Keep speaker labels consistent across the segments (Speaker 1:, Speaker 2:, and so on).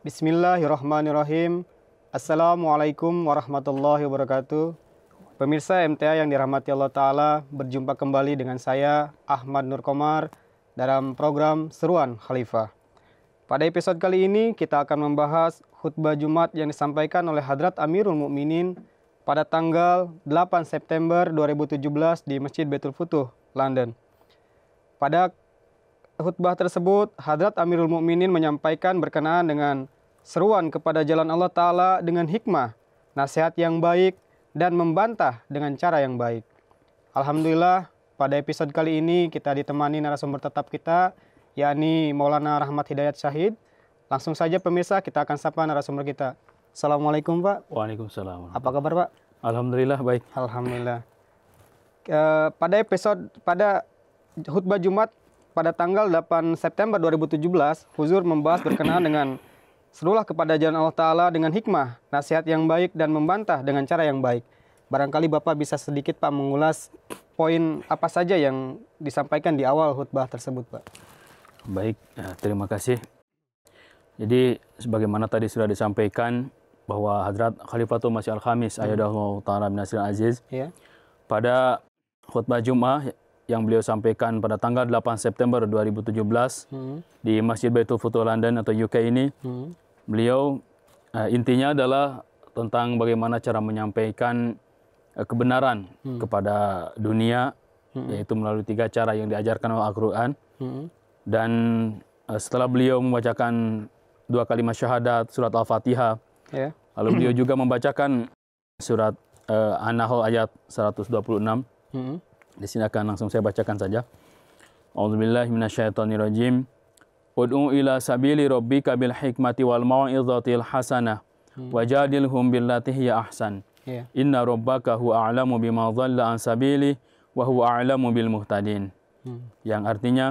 Speaker 1: Bismillahirrahmanirrahim. Assalamualaikum warahmatullahi wabarakatuh. Pemirsa MTA yang dirahmati Allah Ta'ala, berjumpa kembali dengan saya, Ahmad Nur Komar, dalam program Seruan Khalifah. Pada episode kali ini, kita akan membahas khutbah Jumat yang disampaikan oleh Hadrat Amirul Mukminin pada tanggal 8 September 2017 di Masjid Betul Futuh, London. Pada khutbah tersebut, Hadrat Amirul Mukminin menyampaikan berkenaan dengan seruan kepada jalan Allah Ta'ala dengan hikmah, nasihat yang baik, dan membantah dengan cara yang baik. Alhamdulillah, pada episode kali ini kita ditemani narasumber tetap kita, yakni Maulana Rahmat Hidayat Syahid. Langsung saja pemirsa, kita akan sapa narasumber kita. Assalamualaikum Pak. Waalaikumsalam. Apa kabar Pak? Alhamdulillah baik. Alhamdulillah. E, pada episode, pada khutbah Jumat pada tanggal 8 September 2017, Huzur membahas berkenaan dengan serulah kepada jalan Allah Ta'ala dengan hikmah, nasihat yang baik, dan membantah dengan cara yang baik. Barangkali Bapak bisa sedikit Pak mengulas poin apa saja yang disampaikan di awal khutbah tersebut Pak.
Speaker 2: Baik, ya, terima kasih. Jadi sebagaimana tadi sudah disampaikan bahwa Hadrat Khalifatul Masih Al-Khamis hmm. Ayadahullah Ta'ala bin Nasir Aziz ya. pada khutbah Jum'ah yang beliau sampaikan pada tanggal 8 September 2017 hmm. di Masjid Baitul Futuh London atau UK ini. Hmm. Beliau uh, intinya adalah tentang bagaimana cara menyampaikan uh, kebenaran hmm. kepada dunia hmm. yaitu melalui tiga cara yang diajarkan oleh Al-Qur'an. Hmm. Dan uh, setelah beliau membacakan dua kalimat syahadat surat Al-Fatihah.
Speaker 3: Yeah. Lalu beliau juga
Speaker 2: membacakan surat uh, An-Nahl ayat 126. Hmm di sini akan langsung saya bacakan saja. A'udzubillahi minasyaitonirrajim. Ud'u ila sabili rabbika bil hikmati wal mau'izatil hasanah hmm. wajadilhum billati hiya ahsan. Iya. Inna rabbaka huwa a'lamu bima dhalla an sabili wa huwa a'lamu bil muhtadin. Hmm. Yang artinya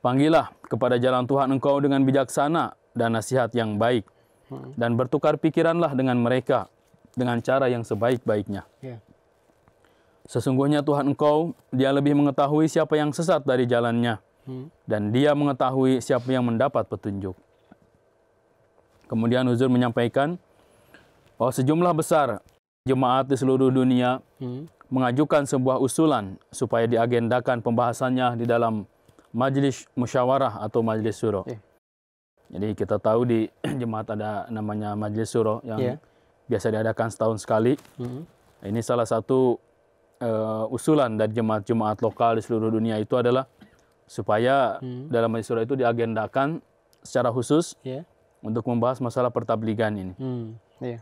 Speaker 2: panggillah kepada jalan Tuhan engkau dengan bijaksana dan nasihat yang baik hmm. dan bertukar pikiranlah dengan mereka dengan cara yang sebaik-baiknya. Yeah. Sesungguhnya Tuhan engkau, dia lebih mengetahui siapa yang sesat dari jalannya. Hmm. Dan dia mengetahui siapa yang mendapat petunjuk. Kemudian Uzur menyampaikan bahwa sejumlah besar jemaat di seluruh dunia hmm. mengajukan sebuah usulan supaya diagendakan pembahasannya di dalam majlis musyawarah atau majlis suruh. Jadi kita tahu di jemaat ada namanya majlis suruh yang yeah. biasa diadakan setahun sekali. Hmm. Ini salah satu uh, usulan dari jemaat-jemaat lokal di seluruh dunia itu adalah supaya hmm. dalam majelis itu diagendakan secara khusus yeah. untuk membahas masalah pertabligan ini.
Speaker 1: Hmm. Yeah.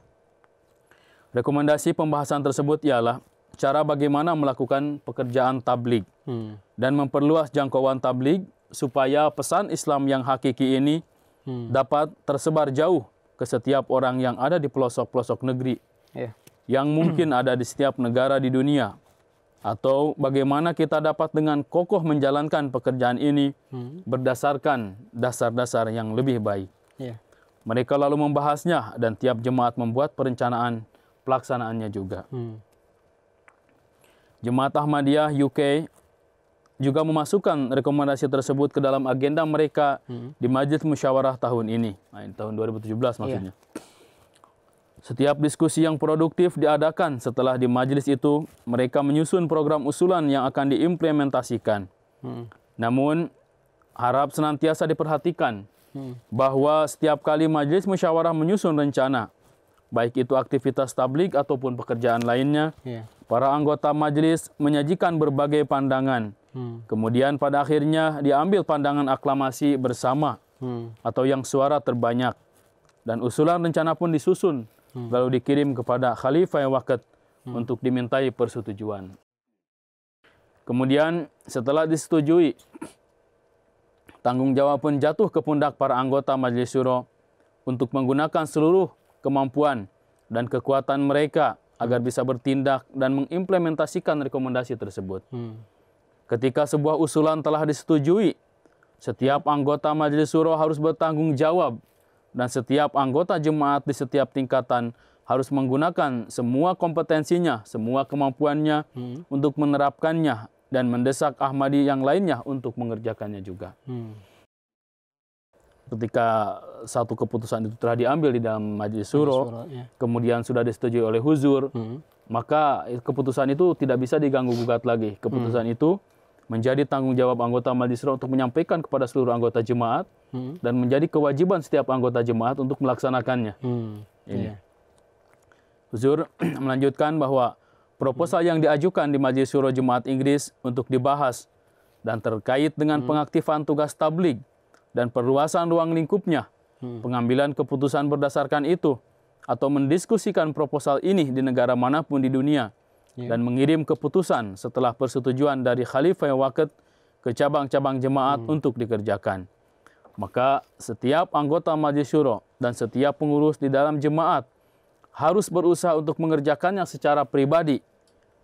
Speaker 2: Rekomendasi pembahasan tersebut ialah cara bagaimana melakukan pekerjaan tablig hmm. dan memperluas jangkauan tablig supaya pesan Islam yang hakiki ini hmm. dapat tersebar jauh ke setiap orang yang ada di pelosok-pelosok negeri yeah. yang mungkin ada di setiap negara di dunia atau bagaimana kita dapat dengan kokoh menjalankan pekerjaan ini hmm. berdasarkan dasar-dasar yang lebih baik. Yeah. Mereka lalu membahasnya dan tiap jemaat membuat perencanaan pelaksanaannya juga. Hmm. Jemaat Ahmadiyah UK juga memasukkan rekomendasi tersebut ke dalam agenda mereka hmm. di Majelis Musyawarah tahun ini, nah, tahun 2017 iya. maksudnya. Yeah. Setiap diskusi yang produktif diadakan setelah di majelis itu, mereka menyusun program usulan yang akan diimplementasikan. Hmm. Namun, harap senantiasa diperhatikan hmm. bahwa setiap kali majelis musyawarah menyusun rencana, baik itu aktivitas tablik ataupun pekerjaan lainnya, yeah. para anggota majelis menyajikan berbagai pandangan. Hmm. Kemudian pada akhirnya diambil pandangan aklamasi bersama hmm. atau yang suara terbanyak. Dan usulan rencana pun disusun hmm. lalu dikirim kepada khalifah yang wakat hmm. untuk dimintai persetujuan. Kemudian setelah disetujui, tanggung jawab pun jatuh ke pundak para anggota Majelis Syuro untuk menggunakan seluruh kemampuan dan kekuatan mereka agar hmm. bisa bertindak dan mengimplementasikan rekomendasi tersebut. Hmm. Ketika sebuah usulan telah disetujui, setiap anggota Majelis Syuro harus bertanggung jawab dan setiap anggota jemaat di setiap tingkatan harus menggunakan semua kompetensinya, semua kemampuannya hmm. untuk menerapkannya dan mendesak Ahmadi yang lainnya untuk mengerjakannya juga. Hmm. Ketika satu keputusan itu telah diambil di dalam majelis suro, ya. kemudian sudah disetujui oleh huzur, hmm. maka keputusan itu tidak bisa diganggu gugat lagi. Keputusan hmm. itu menjadi tanggung jawab anggota Maldisra untuk menyampaikan kepada seluruh anggota jemaat hmm. dan menjadi kewajiban setiap anggota jemaat untuk melaksanakannya. Hmm. Ini. Yeah. Huzur melanjutkan bahwa proposal hmm. yang diajukan di Majelis Syuro Jemaat Inggris untuk dibahas dan terkait dengan hmm. pengaktifan tugas tablik dan perluasan ruang lingkupnya, hmm. pengambilan keputusan berdasarkan itu atau mendiskusikan proposal ini di negara manapun di dunia Ya. dan mengirim keputusan setelah persetujuan dari Khalifah Waqt ke cabang-cabang jemaat hmm. untuk dikerjakan. Maka setiap anggota Majelis Syuro dan setiap pengurus di dalam jemaat harus berusaha untuk mengerjakannya secara pribadi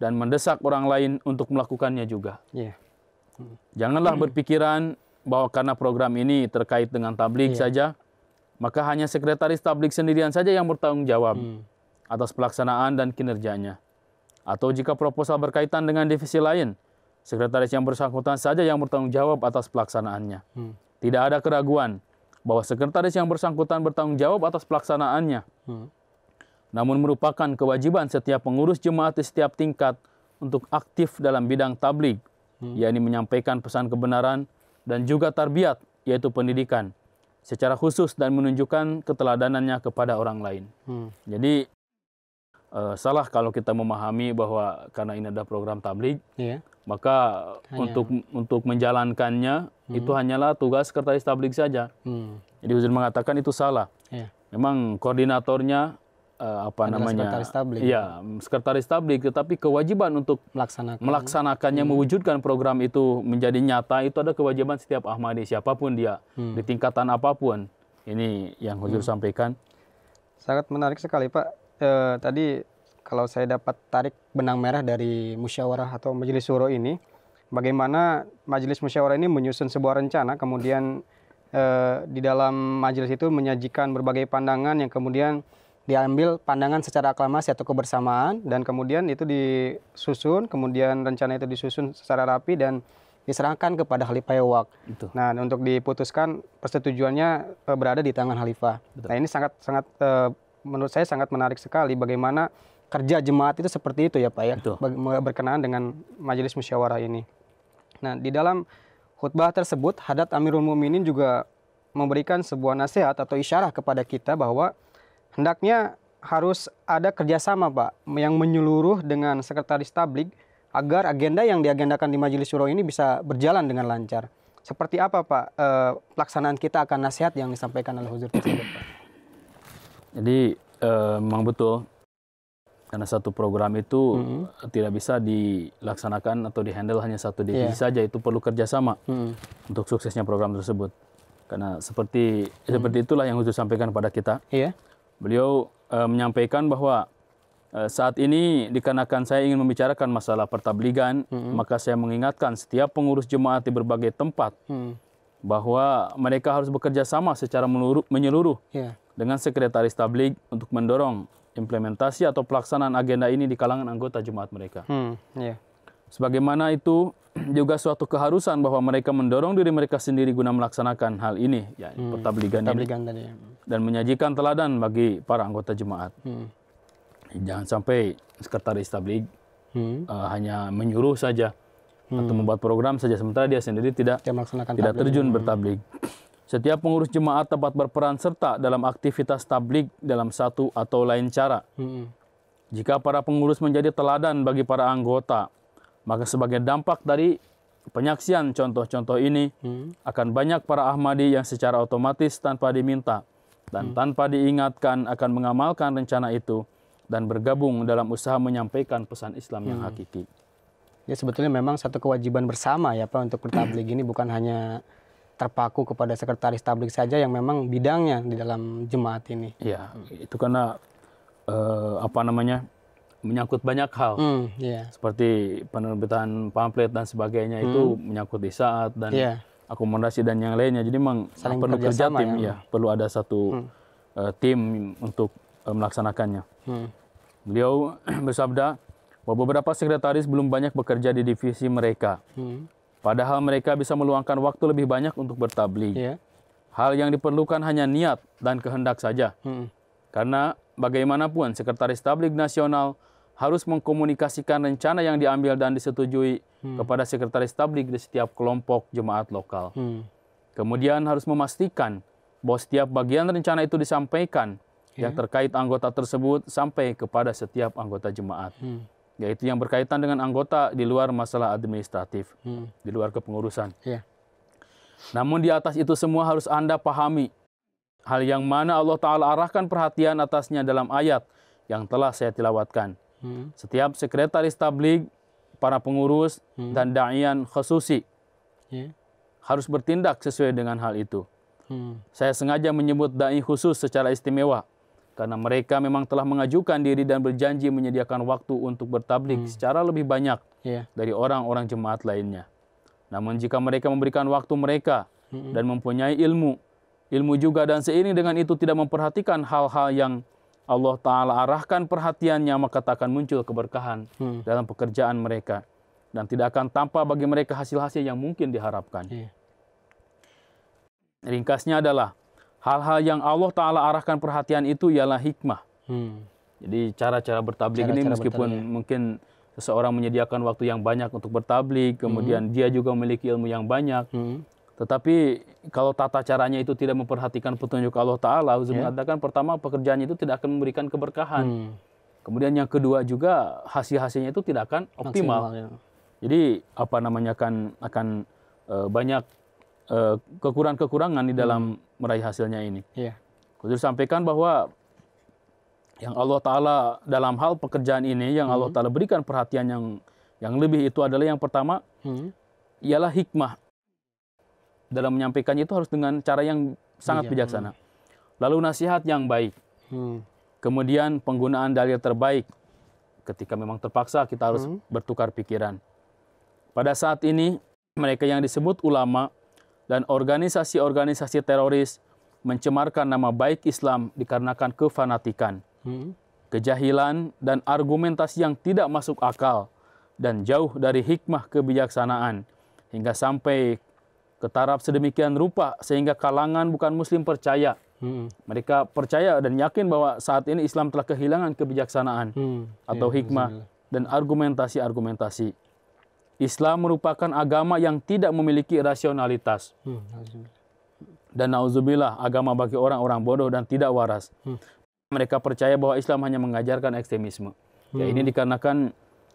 Speaker 2: dan mendesak orang lain untuk melakukannya juga. Yeah. Janganlah berpikiran bahwa karena program ini terkait dengan tablik yeah. saja, maka hanya sekretaris tablik sendirian saja yang bertanggung jawab hmm. atas pelaksanaan dan kinerjanya atau jika proposal berkaitan dengan divisi lain, sekretaris yang bersangkutan saja yang bertanggung jawab atas pelaksanaannya. Hmm. Tidak ada keraguan bahwa sekretaris yang bersangkutan bertanggung jawab atas pelaksanaannya. Hmm. Namun merupakan kewajiban setiap pengurus jemaat di setiap tingkat untuk aktif dalam bidang tablik, hmm. yakni menyampaikan pesan kebenaran dan juga tarbiat, yaitu pendidikan, secara khusus dan menunjukkan keteladanannya kepada orang lain. Hmm. Jadi uh, salah kalau kita memahami bahwa karena ini ada program tablik, yeah. maka Hanya. untuk untuk menjalankannya hmm. itu hanyalah tugas sekretaris tablik saja. Hmm. Jadi Huzur mengatakan itu salah. Yeah. Memang koordinatornya uh, apa Adalah namanya? Sekretaris tablik. Iya, sekretaris tablik, tetapi kewajiban untuk melaksanakan. melaksanakannya, hmm. mewujudkan program itu menjadi nyata itu ada kewajiban setiap Ahmadi siapapun dia hmm. di
Speaker 1: tingkatan apapun. Ini yang Huzur hmm. sampaikan. Sangat menarik sekali Pak eh, tadi kalau saya dapat tarik benang merah dari musyawarah atau majelis suro ini, bagaimana majelis musyawarah ini menyusun sebuah rencana, kemudian eh, di dalam majelis itu menyajikan berbagai pandangan yang kemudian diambil pandangan secara aklamasi atau kebersamaan dan kemudian itu disusun, kemudian rencana itu disusun secara rapi dan diserahkan kepada Khalifah Yawak. Itu. Nah, untuk diputuskan persetujuannya eh, berada di tangan Khalifah. Nah, ini sangat sangat eh, menurut saya sangat menarik sekali bagaimana kerja jemaat itu seperti itu ya Pak ya Betul. berkenaan dengan majelis musyawarah ini. Nah, di dalam khutbah tersebut Hadat Amirul Muminin juga memberikan sebuah nasihat atau isyarah kepada kita bahwa hendaknya harus ada kerjasama Pak yang menyeluruh dengan sekretaris tablik agar agenda yang diagendakan di Majelis Syuro ini bisa berjalan dengan lancar. Seperti apa Pak eh, pelaksanaan kita akan nasihat yang disampaikan oleh Huzur tersebut Pak?
Speaker 2: Jadi eh, memang betul karena satu program itu mm-hmm. tidak bisa dilaksanakan atau dihandle hanya satu divisi yeah. saja itu perlu kerjasama mm-hmm. untuk suksesnya program tersebut karena seperti mm-hmm. seperti itulah yang khusus sampaikan pada kita yeah. beliau e, menyampaikan bahwa e, saat ini dikarenakan saya ingin membicarakan masalah pertabligan mm-hmm. maka saya mengingatkan setiap pengurus jemaat di berbagai tempat mm-hmm. bahwa mereka harus bekerja sama secara menyeluruh yeah dengan sekretaris tablik untuk mendorong implementasi atau pelaksanaan agenda ini di kalangan anggota jemaat mereka.
Speaker 3: Hmm, yeah.
Speaker 2: Sebagaimana itu juga suatu keharusan bahwa mereka mendorong diri mereka sendiri guna melaksanakan hal ini,
Speaker 1: ya hmm, pertabligan, ini, ya.
Speaker 2: dan menyajikan teladan bagi para anggota jemaat. Hmm. Jangan sampai sekretaris tablik hmm. uh, hanya menyuruh saja hmm. atau membuat program saja sementara dia sendiri tidak tidak, tidak terjun terjun hmm. Setiap pengurus jemaat dapat berperan serta dalam aktivitas tablik dalam satu atau lain cara. Hmm. Jika para pengurus menjadi teladan bagi para anggota, maka sebagai dampak dari penyaksian contoh-contoh ini hmm. akan banyak para Ahmadi yang secara otomatis tanpa diminta dan hmm. tanpa diingatkan akan mengamalkan rencana itu
Speaker 1: dan bergabung dalam usaha menyampaikan pesan Islam hmm. yang mm. hakiki. Ya sebetulnya memang satu kewajiban bersama ya Pak untuk bertabligh ini bukan hanya terpaku kepada sekretaris tablik saja yang memang bidangnya di dalam jemaat ini.
Speaker 2: Iya, itu karena eh, apa namanya menyangkut banyak hal, mm, yeah. seperti penerbitan pamflet dan sebagainya mm. itu menyangkut di saat dan yeah. akomodasi dan yang lainnya. Jadi memang Saling perlu kerja tim, ya, ya perlu ada satu mm. uh, tim untuk uh, melaksanakannya. Mm. Beliau bersabda bahwa beberapa sekretaris belum banyak bekerja di divisi mereka. Mm Padahal mereka bisa meluangkan waktu lebih banyak untuk bertabli. Yeah. Iya. Hal yang diperlukan hanya niat dan kehendak saja. Hmm. Karena bagaimanapun Sekretaris Tablik Nasional harus mengkomunikasikan rencana yang diambil dan disetujui hmm. kepada sekretaris tablik di setiap kelompok jemaat lokal. Hmm. Kemudian harus memastikan bahwa setiap bagian rencana itu disampaikan yeah. yang iya. terkait anggota tersebut sampai kepada setiap anggota jemaat. Hmm yaitu yang berkaitan dengan anggota di luar masalah administratif, hmm. di luar kepengurusan. Yeah. Namun di atas itu semua harus Anda pahami hal yang mana Allah taala arahkan perhatian atasnya dalam ayat yang telah saya tilawatkan. Hmm. Setiap sekretaris tablik, para pengurus hmm. dan da'ian khususi yeah. harus bertindak sesuai dengan hal itu. Hmm. Saya sengaja menyebut dai khusus secara istimewa karena mereka memang telah mengajukan diri dan berjanji menyediakan waktu untuk bertablik hmm. secara lebih banyak yeah. dari orang-orang jemaat lainnya. Namun jika mereka memberikan waktu mereka hmm. dan mempunyai ilmu, ilmu juga dan seiring dengan itu tidak memperhatikan hal-hal yang Allah Ta'ala arahkan perhatiannya, maka tak akan muncul keberkahan hmm. dalam pekerjaan mereka. Dan tidak akan tanpa bagi mereka hasil-hasil yang mungkin diharapkan. Yeah. Ringkasnya adalah, hal-hal yang Allah Ta'ala arahkan perhatian itu ialah hikmah. Hmm. Jadi cara-cara bertablik cara-cara ini meskipun ya. mungkin seseorang menyediakan waktu yang banyak untuk bertablik, kemudian hmm. dia juga memiliki ilmu yang banyak, hmm. tetapi kalau tata caranya itu tidak memperhatikan petunjuk Allah Ta'ala, harus yeah. mengatakan pertama pekerjaan itu tidak akan memberikan keberkahan. Hmm. Kemudian yang kedua juga hasil-hasilnya itu tidak akan optimal. Maksimal, ya. Jadi apa namanya akan akan eh, banyak Eh, kekurangan-kekurangan di dalam hmm. meraih hasilnya ini. Yeah. sampaikan bahwa yang Allah Taala dalam hal pekerjaan ini yang hmm. Allah Taala berikan perhatian yang yang lebih itu adalah yang pertama hmm. ialah hikmah dalam menyampaikannya itu harus dengan cara yang sangat yeah. bijaksana. Lalu nasihat yang baik. Hmm. Kemudian penggunaan dalil terbaik. Ketika memang terpaksa kita harus hmm. bertukar pikiran. Pada saat ini mereka yang disebut ulama dan organisasi-organisasi teroris mencemarkan nama baik Islam dikarenakan kefanatikan, hmm. kejahilan, dan argumentasi yang tidak masuk akal dan jauh dari hikmah kebijaksanaan hingga sampai taraf sedemikian rupa sehingga kalangan bukan muslim percaya. Hmm. Mereka percaya dan yakin bahwa saat ini Islam telah kehilangan kebijaksanaan hmm. atau ya, hikmah dan argumentasi-argumentasi. Islam merupakan agama yang tidak memiliki rasionalitas. Hmm, dan nauzubillah agama bagi orang-orang bodoh dan tidak waras. Hmm. Mereka percaya bahwa Islam hanya mengajarkan ekstremisme. Ya ini hmm. dikarenakan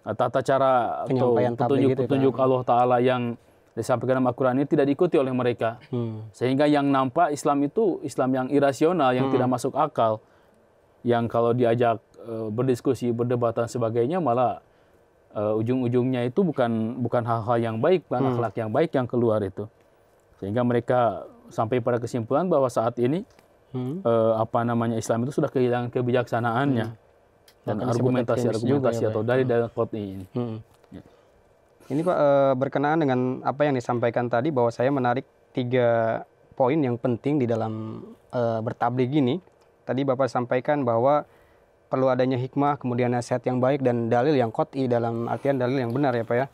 Speaker 2: uh, tata cara atau petunjuk-petunjuk gitu, ya, ya. Allah Taala yang disampaikan dalam Al-Quran ini tidak diikuti oleh mereka. Sehingga yang nampak Islam itu Islam yang irasional, yang tidak masuk akal. Yang kalau diajak uh, berdiskusi, berdebat dan sebagainya malah uh, ujung-ujungnya itu bukan bukan hal-hal yang baik, bukan hmm. akhlak yang baik yang keluar itu. Sehingga mereka sampai pada kesimpulan bahwa saat ini hmm. uh, apa namanya Islam itu sudah kehilangan kebijaksanaannya hmm. dan argumentasi-argumentasi ya, atau hmm. dari hmm. dalam kot ini. Hmm. Ya.
Speaker 1: Ini Pak eh, berkenaan dengan apa yang disampaikan tadi bahwa saya menarik tiga poin yang penting di dalam uh, bertabligh ini. Tadi Bapak sampaikan bahwa perlu adanya hikmah, kemudian nasihat yang baik dan dalil yang koti dalam artian dalil yang benar ya Pak ya.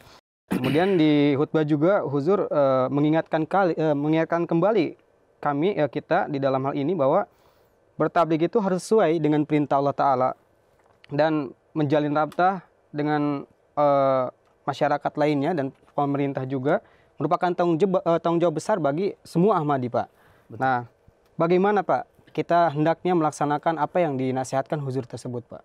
Speaker 1: Kemudian di khutbah juga Huzur e, mengingatkan kali e, mengingatkan kembali kami e, kita di dalam hal ini bahwa bertablik itu harus sesuai dengan perintah Allah taala dan menjalin raptah dengan e, masyarakat lainnya dan pemerintah juga merupakan tanggung jawab, tanggung jawab besar bagi semua Ahmadi Pak. Betul. Nah, bagaimana Pak kita hendaknya melaksanakan apa yang dinasihatkan huzur tersebut, Pak?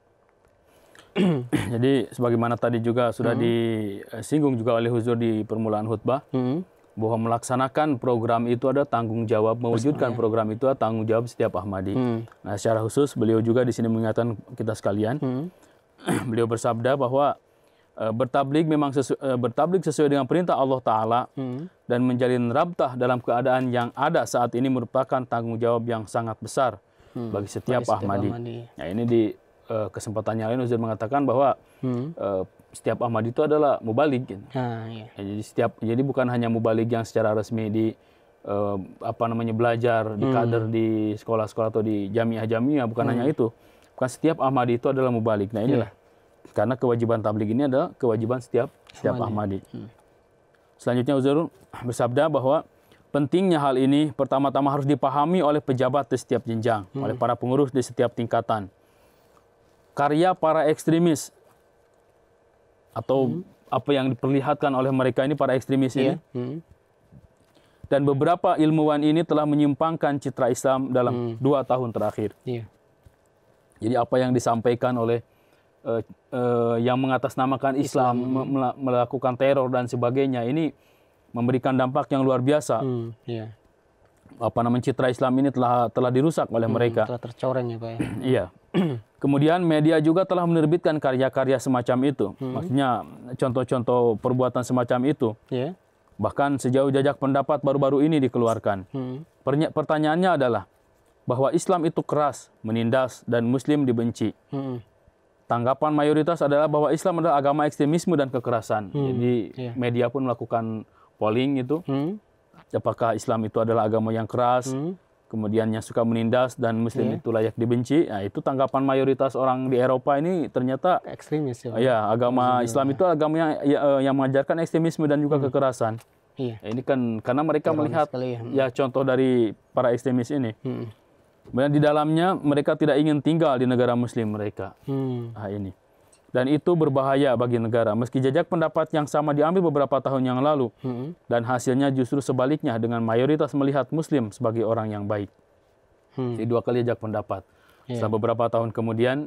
Speaker 2: Jadi sebagaimana tadi juga sudah hmm. disinggung juga oleh huzur di permulaan khutbah hmm. bahwa melaksanakan program itu ada tanggung jawab mewujudkan Bersama, ya. program itu ada tanggung jawab setiap Ahmadi. Hmm. Nah, secara khusus beliau juga di sini mengingatkan kita sekalian. Hmm. beliau bersabda bahwa Eh, bertablik memang sesu, eh, bertablik sesuai dengan perintah Allah Taala hmm. dan menjalin rabtah dalam keadaan yang ada saat ini merupakan tanggung jawab yang sangat besar hmm. bagi setiap, Ahmadi. Ahmadi. Nah ini di uh, kesempatan yang lain Ustaz mengatakan bahwa hmm. uh, setiap Ahmadi itu adalah mubalik. Gitu. Ah, iya. Ya, jadi setiap jadi bukan hanya mubalik yang secara resmi di uh, apa namanya belajar di hmm. kader di sekolah-sekolah atau di jamiah-jamiah bukan hmm. hanya itu. Bukan setiap Ahmadi itu adalah mubalik. Nah inilah karena kewajiban tablik ini adalah kewajiban setiap setiap Ahmadi. Ahmadi. Hmm. Selanjutnya uzur bersabda bahwa pentingnya hal ini pertama-tama harus dipahami oleh pejabat di setiap jenjang, hmm. oleh para pengurus di setiap tingkatan. Karya para ekstremis atau hmm. apa yang diperlihatkan oleh mereka ini para ekstremis yeah. ini. Hmm. Dan beberapa ilmuwan ini telah menyimpangkan citra Islam dalam hmm. dua tahun terakhir. Yeah. Jadi apa yang disampaikan oleh uh, uh, yang mengatasnamakan Islam, Islam. melakukan teror dan sebagainya ini memberikan dampak yang luar biasa.
Speaker 1: Hmm, yeah.
Speaker 2: Apa namanya citra Islam ini telah telah dirusak oleh hmm, mereka. Telah
Speaker 1: tercoreng ya pak. Ya.
Speaker 2: iya. Kemudian media juga telah menerbitkan karya-karya semacam itu. Hmm. Maksudnya contoh-contoh perbuatan semacam itu. Yeah. Bahkan sejauh jajak pendapat baru-baru ini dikeluarkan. Hmm. Pertanyaannya adalah bahwa Islam itu keras, menindas, dan Muslim dibenci. Hmm. Tanggapan mayoritas adalah bahwa Islam adalah agama ekstremisme dan kekerasan. Hmm. Jadi yeah. media pun melakukan polling itu. Hmm. Apakah Islam itu adalah agama yang keras, hmm. kemudian yang suka menindas dan Muslim yeah. itu layak dibenci? Nah, itu tanggapan mayoritas orang di Eropa ini ternyata ekstremis ya. Iya, ya, agama Islam itu agama yang ya, eh, yang mengajarkan ekstremisme dan juga hmm. kekerasan. Iya. Nah, ini kan karena mereka Terlalu melihat ya. Hmm. ya contoh dari para ekstremis ini. Hmm. Kemudian di dalamnya mereka tidak ingin tinggal di negara muslim mereka. Hmm. Nah, ini. Dan itu berbahaya bagi negara. Meski jejak pendapat yang sama diambil beberapa tahun yang lalu hmm. dan hasilnya justru sebaliknya dengan mayoritas melihat muslim sebagai orang yang baik. Hmm. Jadi dua kali jejak pendapat. Yeah. Setelah beberapa tahun kemudian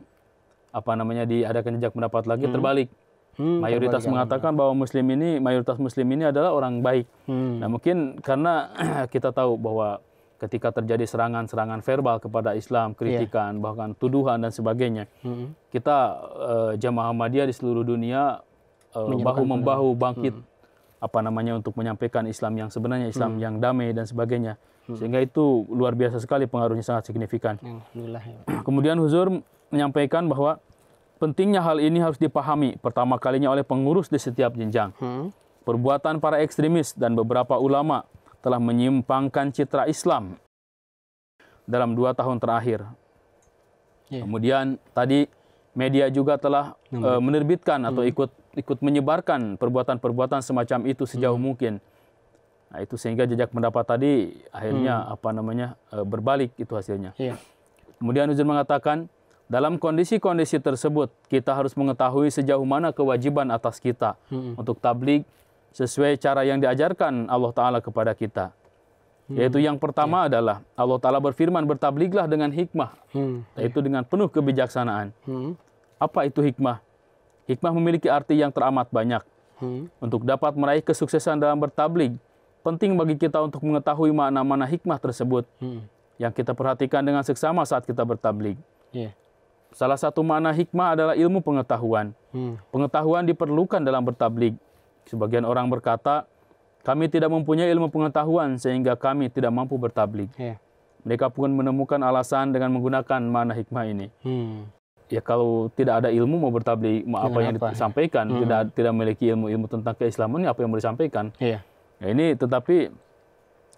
Speaker 2: apa namanya diadakan jejak pendapat lagi hmm. terbalik.
Speaker 3: Hmm, mayoritas mengatakan
Speaker 2: bahwa muslim ini mayoritas muslim ini adalah orang baik. Hmm. Nah, mungkin karena kita tahu bahwa ketika terjadi serangan-serangan verbal kepada Islam, iya. kritikan, yeah. bahkan tuduhan dan sebagainya. Mm -hmm. Kita uh, eh, jamaah Ahmadiyah di seluruh dunia uh, bahu membahu bangkit mm -hmm. apa namanya untuk menyampaikan Islam yang sebenarnya Islam mm -hmm. yang damai dan sebagainya. Mm -hmm. Sehingga itu luar biasa sekali pengaruhnya sangat signifikan. Ya. Kemudian Huzur menyampaikan bahwa pentingnya hal ini harus dipahami pertama kalinya oleh pengurus di setiap jenjang. Mm -hmm. Perbuatan para ekstremis dan beberapa ulama telah menyimpangkan citra Islam dalam dua tahun terakhir. Yeah. Kemudian tadi media juga telah uh, menerbitkan atau hmm. ikut ikut menyebarkan perbuatan-perbuatan semacam itu sejauh hmm. mungkin. Nah, itu sehingga jejak pendapat tadi akhirnya hmm. apa namanya uh, berbalik itu hasilnya. Yeah. Kemudian Uzun mengatakan dalam kondisi-kondisi tersebut kita harus mengetahui sejauh mana kewajiban atas kita untuk tablik sesuai cara yang diajarkan Allah Ta'ala kepada kita. Hmm. Yaitu yang pertama hmm. adalah Allah Ta'ala berfirman, bertabliglah dengan hikmah. Hmm. Yaitu dengan penuh kebijaksanaan. Hmm. Apa itu hikmah? Hikmah memiliki arti yang teramat banyak. Hmm. Untuk dapat meraih kesuksesan dalam bertablig, penting bagi kita untuk mengetahui mana-mana hikmah tersebut hmm. yang kita perhatikan dengan seksama saat kita bertablig. Yeah. Salah satu makna hikmah adalah ilmu pengetahuan. Hmm. Pengetahuan diperlukan dalam bertablig. Sebagian orang berkata, kami tidak mempunyai ilmu pengetahuan sehingga kami tidak mampu bertablik. Yeah. Mereka pun menemukan alasan dengan menggunakan mana hikmah ini. Hmm. Ya kalau tidak ada ilmu mau bertablik, mau apa yang disampaikan, hmm. tidak tidak memiliki ilmu-ilmu tentang keislaman, apa yang mau disampaikan. Ya. ya, ini tetapi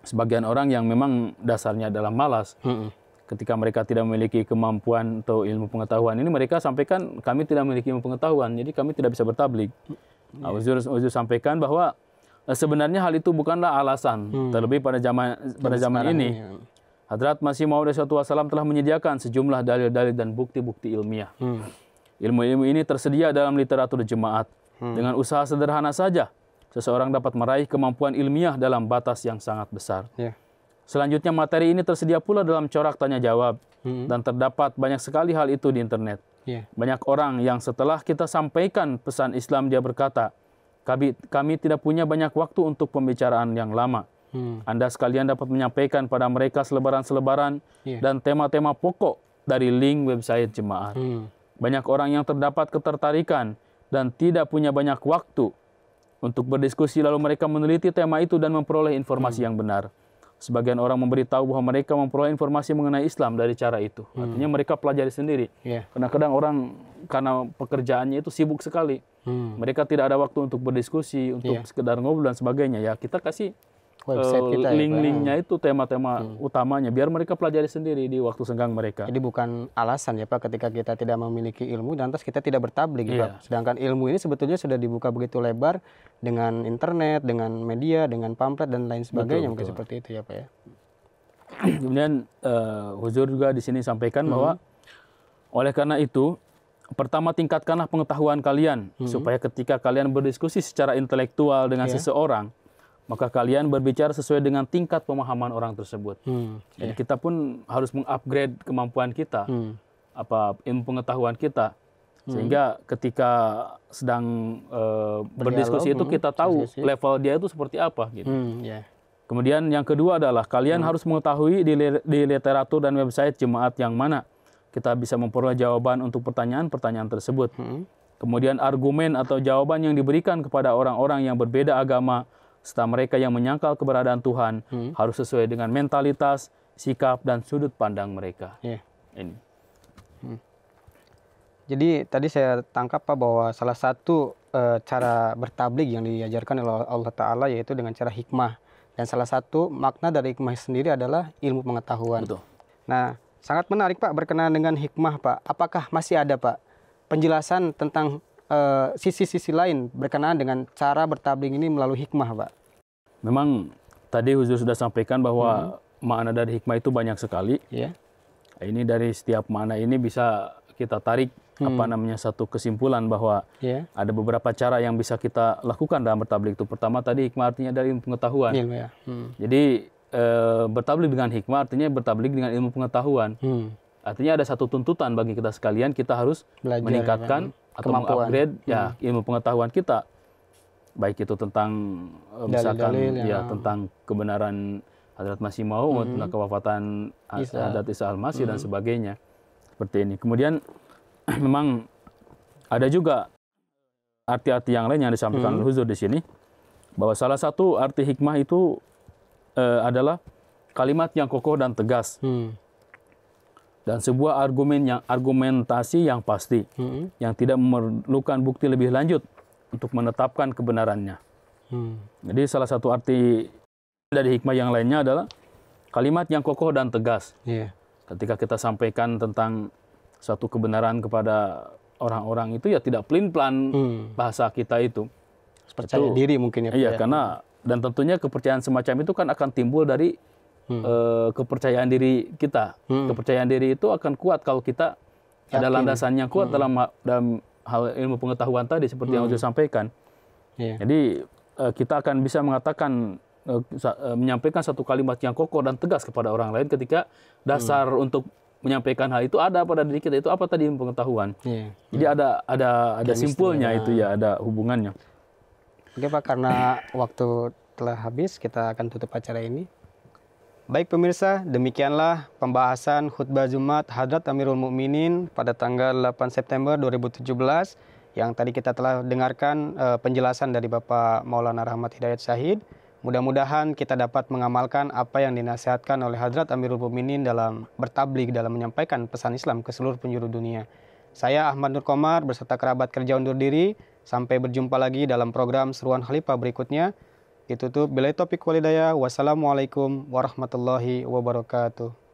Speaker 2: sebagian orang yang memang dasarnya adalah malas. Hmm. Ketika mereka tidak memiliki kemampuan atau ilmu pengetahuan ini, mereka sampaikan kami tidak memiliki ilmu pengetahuan, jadi kami tidak bisa bertablik. Yeah. Uzur, Uzur sampaikan bahwa eh, sebenarnya hal itu bukanlah alasan, hmm. terlebih pada zaman pada zaman ini. Ya. Hadrat Masih Maud Wasallam telah menyediakan sejumlah dalil-dalil dan bukti-bukti ilmiah.
Speaker 3: ilmu hmm.
Speaker 2: Ilmu-ilmu ini tersedia dalam literatur jemaat. Hmm. Dengan usaha sederhana saja, seseorang dapat meraih kemampuan ilmiah dalam batas yang sangat besar. Yeah. Selanjutnya materi ini tersedia pula dalam corak tanya jawab hmm. dan terdapat banyak sekali hal itu di internet. Iya. Banyak orang yang setelah kita sampaikan pesan Islam dia berkata, kami, kami tidak punya banyak waktu untuk pembicaraan yang lama. Hmm. Anda sekalian dapat menyampaikan pada mereka selebaran-selebaran yeah. dan tema-tema pokok dari link website jemaat. Hmm. Banyak orang yang terdapat ketertarikan dan tidak punya banyak waktu untuk berdiskusi lalu mereka meneliti tema itu dan memperoleh informasi hmm. yang benar. Sebagian orang memberitahu bahwa mereka memperoleh informasi mengenai Islam dari cara itu. Hmm. Artinya mereka pelajari sendiri. Yeah. Kadang-kadang orang karena pekerjaannya itu sibuk sekali. Hmm. Mereka tidak ada waktu untuk berdiskusi, untuk yeah. sekedar ngobrol dan sebagainya. Ya kita kasih
Speaker 1: website eh, kita ya, ya. link-linknya
Speaker 2: ya, itu tema-tema hmm. utamanya biar
Speaker 1: mereka pelajari sendiri di waktu senggang mereka. Jadi bukan alasan ya Pak ketika kita tidak memiliki ilmu dan terus kita tidak bertablik yeah. Pak. Iya. Sedangkan ilmu ini sebetulnya sudah dibuka begitu lebar dengan internet, dengan media, dengan pamflet dan lain sebagainya betul, mungkin betul. seperti itu ya Pak ya. Kemudian
Speaker 2: uh, Huzur juga di sini sampaikan hmm. bahwa oleh karena itu pertama tingkatkanlah pengetahuan kalian hmm. supaya ketika kalian berdiskusi secara intelektual dengan yeah. seseorang maka kalian berbicara sesuai dengan tingkat pemahaman orang tersebut. Hmm, Dan Jadi iya. kita pun harus mengupgrade kemampuan kita, hmm. apa ilmu pengetahuan kita, hmm. sehingga ketika sedang uh, berdiskusi itu hmm, kita tahu level dia itu seperti apa. Gitu. Hmm, yeah. Kemudian yang kedua adalah kalian hmm. harus mengetahui di, di literatur dan website jemaat yang mana kita bisa memperoleh jawaban untuk pertanyaan-pertanyaan tersebut. Hmm. Kemudian argumen atau jawaban yang diberikan kepada orang-orang yang berbeda agama serta mereka yang menyangkal keberadaan Tuhan hmm. harus sesuai dengan mentalitas, sikap,
Speaker 1: dan sudut pandang mereka. Yeah.
Speaker 2: Ini. Hmm.
Speaker 1: Jadi tadi saya tangkap Pak bahwa salah satu e, cara bertablik yang diajarkan oleh Allah Ta'ala yaitu dengan cara hikmah. Dan salah satu makna dari hikmah sendiri adalah ilmu pengetahuan. Betul. Nah, sangat menarik Pak berkenaan dengan hikmah Pak. Apakah masih ada Pak penjelasan tentang Eh, sisi-sisi uh, lain berkenaan dengan cara bertabling ini melalui hikmah, Pak?
Speaker 2: Memang tadi Huzur sudah sampaikan bahwa hmm. makna dari hikmah itu banyak sekali. Yeah. Ini dari setiap makna ini bisa kita tarik hmm. apa namanya satu kesimpulan bahwa yeah. ada beberapa cara yang bisa kita lakukan dalam bertabling itu. Pertama tadi hikmah artinya dari pengetahuan. Ilmu ya. Hmm. Jadi e, bertablik dengan hikmah artinya bertabling dengan ilmu pengetahuan. Hmm. Artinya ada satu tuntutan bagi kita sekalian kita harus Belajar, meningkatkan ya kan? atau Kemampuan. upgrade ya, hmm. ya ilmu pengetahuan kita baik itu tentang eh, Dalil, misalkan Dalil, ya, tentang kebenaran Hadrat Masih mau hmm. tentang kewafatan Isa. Hadrat Isa Al Masih hmm. dan sebagainya seperti ini kemudian memang ada juga arti-arti yang lain yang disampaikan hmm. Huzur di sini bahwa salah satu arti hikmah itu eh, adalah kalimat yang kokoh dan tegas hmm dan sebuah argumen yang argumentasi yang pasti hmm. yang tidak memerlukan bukti lebih lanjut untuk menetapkan kebenarannya. Hmm. Jadi salah satu arti dari hikmah yang lainnya adalah kalimat yang kokoh dan tegas. Yeah. Ketika kita sampaikan tentang satu kebenaran kepada orang-orang itu ya tidak pelin-pelan hmm. bahasa kita itu. Percaya itu, diri mungkin ya. Iya, ya. karena dan tentunya kepercayaan semacam itu kan akan timbul dari hmm. uh, kepercayaan diri kita. Hmm. Kepercayaan diri itu akan kuat kalau kita Yakin. ada landasan yang kuat hmm. dalam dalam hal ilmu pengetahuan tadi seperti hmm. yang sudah sampaikan. Yeah. Jadi uh, kita akan bisa mengatakan eh, menyampaikan satu kalimat yang kokoh dan tegas kepada orang lain ketika hmm. dasar hmm. untuk menyampaikan hal itu ada pada diri kita itu apa tadi pengetahuan. Yeah. Jadi hmm.
Speaker 1: ada ada ada simpulnya ya. itu ya
Speaker 2: ada hubungannya.
Speaker 1: Oke Pak karena waktu telah habis kita akan tutup acara ini. Baik pemirsa, demikianlah pembahasan khutbah Jumat Hadrat Amirul Mukminin pada tanggal 8 September 2017 yang tadi kita telah dengarkan e, penjelasan dari Bapak Maulana Rahmat Hidayat Syahid. Mudah-mudahan kita dapat mengamalkan apa yang dinasihatkan oleh Hadrat Amirul Mukminin dalam bertablik dalam menyampaikan pesan Islam ke seluruh penjuru dunia. Saya Ahmad Nur Komar berserta kerabat kerja undur diri. Sampai berjumpa lagi dalam program Seruan Khalifah berikutnya. Itu tuh bila topik walidaya. Wassalamualaikum warahmatullahi wabarakatuh.